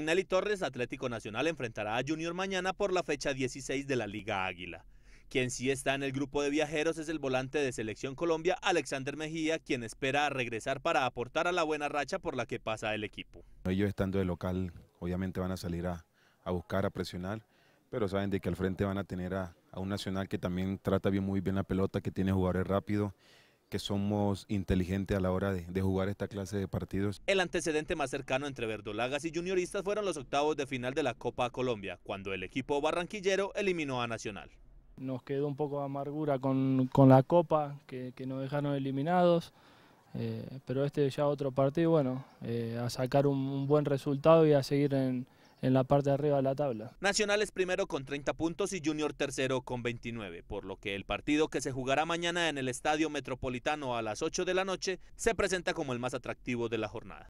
Nelly Torres Atlético Nacional enfrentará a Junior mañana por la fecha 16 de la Liga Águila. Quien sí está en el grupo de viajeros es el volante de Selección Colombia, Alexander Mejía, quien espera regresar para aportar a la buena racha por la que pasa el equipo. Ellos estando de local, obviamente van a salir a, buscar, a presionar, pero saben de que al frente van a tener a, a, un Nacional que también trata bien muy bien la pelota, que tiene jugadores rápidos, que somos inteligentes a la hora de, jugar esta clase de partidos. El antecedente más cercano entre verdolagas y junioristas fueron los octavos de final de la Copa Colombia, cuando el equipo barranquillero eliminó a Nacional. Nos quedó un poco de amargura con, con la Copa, que, nos dejaron eliminados, eh, pero este ya otro partido, bueno, eh, a sacar un buen resultado y a seguir en, en la parte de arriba de la tabla. Nacional es primero con 30 puntos y Junior tercero con 29, por lo que el partido que se jugará mañana en el Estadio Metropolitano a las 8 de la noche se presenta como el más atractivo de la jornada.